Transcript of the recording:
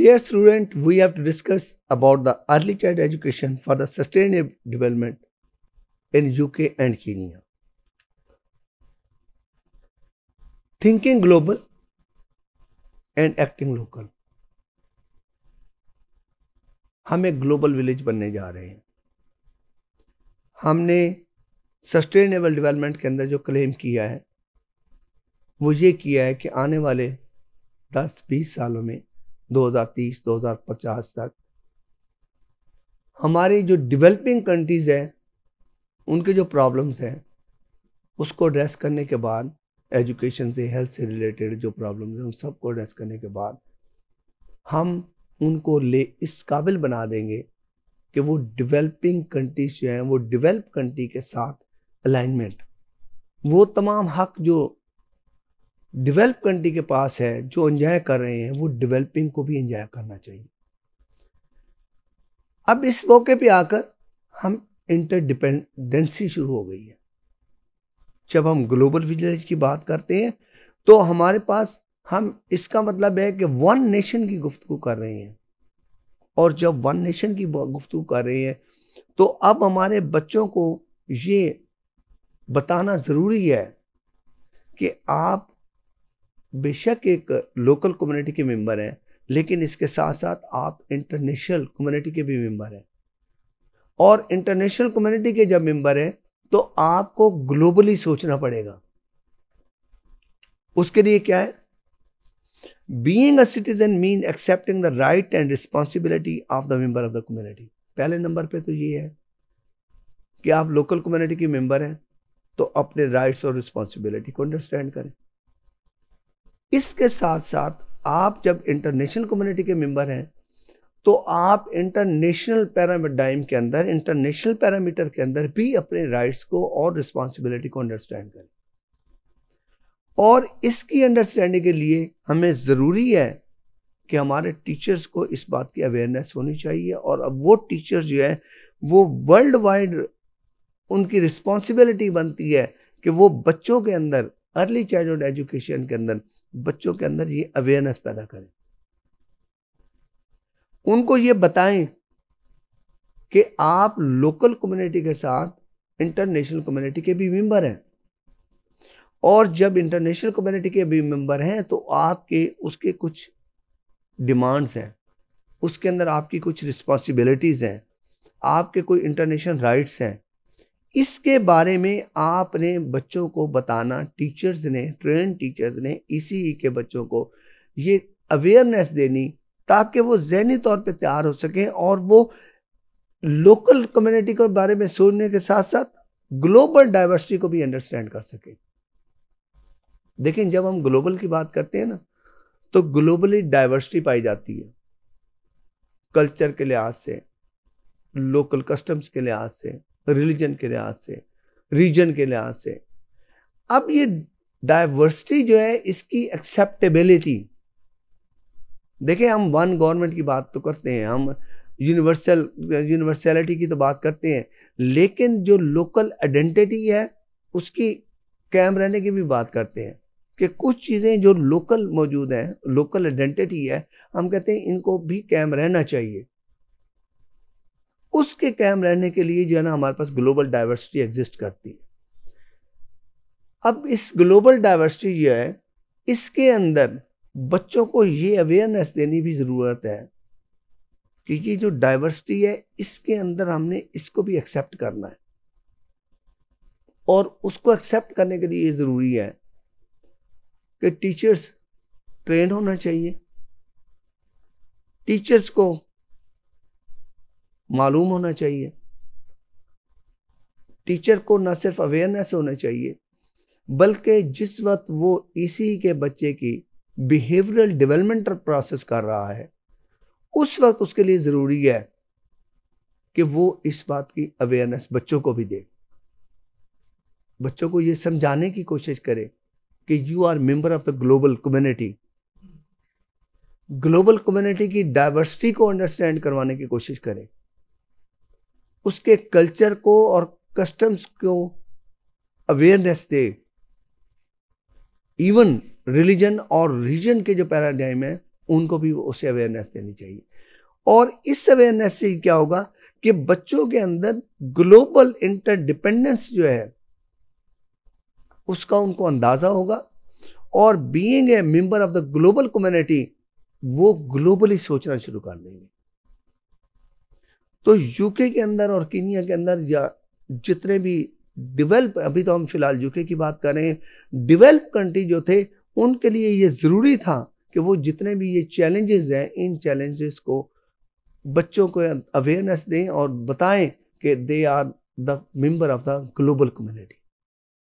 Dear student, we have to discuss about the early child education for the sustainable development in UK and Kenya. Thinking global and acting local हम एक global village बनने जा रहे हैं हमने sustainable development के अंदर जो क्लेम किया है वो ये किया है कि आने वाले 10-20 सालों में 2030 2050 तक हमारी जो डेवलपिंग कंट्रीज़ है उनके जो प्रॉब्लम्स हैं उसको एड्रेस करने के बाद एजुकेशन से हेल्थ से रिलेटेड जो प्रॉब्लम्स हैं उन सबको एड्रेस करने के बाद हम उनको ले इस काबिल बना देंगे कि वो डेवलपिंग कंट्रीज जो हैं वो डेवलप कंट्री के साथ अलाइनमेंट वो तमाम हक जो डेवलप कंट्री के पास है जो एंजॉय कर रहे हैं वो डेवलपिंग को भी एंजॉय करना चाहिए अब इस मौके पे आकर हम इंटरडिपेंडेंसी शुरू हो गई है जब हम ग्लोबल विलेज की बात करते हैं तो हमारे पास हम इसका मतलब है कि वन नेशन की गुफ्तु कर रहे हैं और जब वन नेशन की गुफ्तु कर रहे हैं तो अब हमारे बच्चों को ये बताना ज़रूरी है कि आप बेशक एक लोकल कम्युनिटी के मेंबर हैं लेकिन इसके साथ साथ आप इंटरनेशनल कम्युनिटी के भी मेंबर हैं और इंटरनेशनल कम्युनिटी के जब मेंबर हैं तो आपको ग्लोबली सोचना पड़ेगा उसके लिए क्या है being a citizen mean accepting the right and responsibility of the member of the community पहले नंबर पे तो ये है कि आप लोकल कम्युनिटी के मेंबर हैं तो अपने राइट्स और रिस्पॉन्सिबिलिटी को अंडरस्टैंड करें इसके साथ साथ आप जब इंटरनेशनल कम्युनिटी के मेंबर हैं तो आप इंटरनेशनल पैराडाइम के अंदर इंटरनेशनल पैरामीटर के अंदर भी अपने राइट्स को और रिस्पॉन्सिबिलिटी को अंडरस्टैंड करें और इसकी अंडरस्टैंडिंग के लिए हमें ज़रूरी है कि हमारे टीचर्स को इस बात की अवेयरनेस होनी चाहिए और अब वो टीचर्स जो है वो वर्ल्ड वाइड उनकी रिस्पॉन्सिबिलिटी बनती है कि वो बच्चों के अंदर अर्ली चाइल्डहुड एजुकेशन के अंदर बच्चों के अंदर ये अवेयरनेस पैदा करें उनको ये बताएं कि आप लोकल कम्युनिटी के साथ इंटरनेशनल कम्युनिटी के भी मेंबर हैं और जब इंटरनेशनल कम्युनिटी के भी मेंबर हैं तो आपके उसके कुछ डिमांड्स हैं उसके अंदर आपकी कुछ रिस्पॉन्सिबिलिटीज़ हैं आपके कोई इंटरनेशनल राइट्स हैं इसके बारे में आपने बच्चों को बताना टीचर्स ने ट्रेन टीचर्स ने इसी के बच्चों को ये अवेयरनेस देनी ताकि वो जहनी तौर पे तैयार हो सकें और वो लोकल कम्युनिटी के बारे में सोचने के साथ साथ ग्लोबल डाइवर्सिटी को भी अंडरस्टैंड कर सकें लेकिन जब हम ग्लोबल की बात करते हैं ना तो ग्लोबली डाइवर्सिटी पाई जाती है कल्चर के लिहाज से लोकल कस्टम्स के लिहाज से रिलीजन के लिहाज से रीजन के लिहाज से अब ये डाइवर्सिटी जो है इसकी एक्सेप्टेबिलिटी देखिए हम वन गवर्नमेंट की बात तो करते हैं हम यूनिवर्सल यूनिवर्सलिटी की तो बात करते हैं लेकिन जो लोकल आइडेंटिटी है उसकी कैम रहने की भी बात करते हैं कि कुछ चीज़ें जो लोकल मौजूद हैं लोकल आइडेंटिटी है हम कहते हैं इनको भी कैम रहना चाहिए उसके कायम रहने के लिए जो है ना हमारे पास ग्लोबल डाइवर्सिटी एग्जिस्ट करती है अब इस ग्लोबल डाइवर्सिटी जो है इसके अंदर बच्चों को ये अवेयरनेस देनी भी ज़रूरत है कि ये जो डाइवर्सिटी है इसके अंदर हमने इसको भी एक्सेप्ट करना है और उसको एक्सेप्ट करने के लिए ये ज़रूरी है कि टीचर्स ट्रेन होना चाहिए टीचर्स को मालूम होना चाहिए टीचर को ना सिर्फ अवेयरनेस होना चाहिए बल्कि जिस वक्त वो इसी के बच्चे की बिहेवियरल डेवलपमेंटल प्रोसेस कर रहा है उस वक्त उसके लिए ज़रूरी है कि वो इस बात की अवेयरनेस बच्चों को भी दे बच्चों को ये समझाने की कोशिश करे कि you are member of the global community global community की डाइवर्सिटी को अंडरस्टैंड करवाने की कोशिश करें उसके कल्चर को और कस्टम्स को अवेयरनेस दे इवन रिलीजन और रीजन के जो पैराडाइम है उनको भी उसे अवेयरनेस देनी चाहिए और इस अवेयरनेस से क्या होगा कि बच्चों के अंदर ग्लोबल इंटरडिपेंडेंस जो है उसका उनको अंदाज़ा होगा और being a member of the global community वो ग्लोबली सोचना शुरू कर देंगे तो यूके के अंदर और कीनिया के अंदर या जितने भी डिवेल्प अभी तो हम फिलहाल यूके की बात करें डिवेल्प कंट्री जो थे उनके लिए ये ज़रूरी था कि वो जितने भी ये चैलेंजेस हैं इन चैलेंजेस को बच्चों को अवेयरनेस दें और बताएं कि they are the member of the global community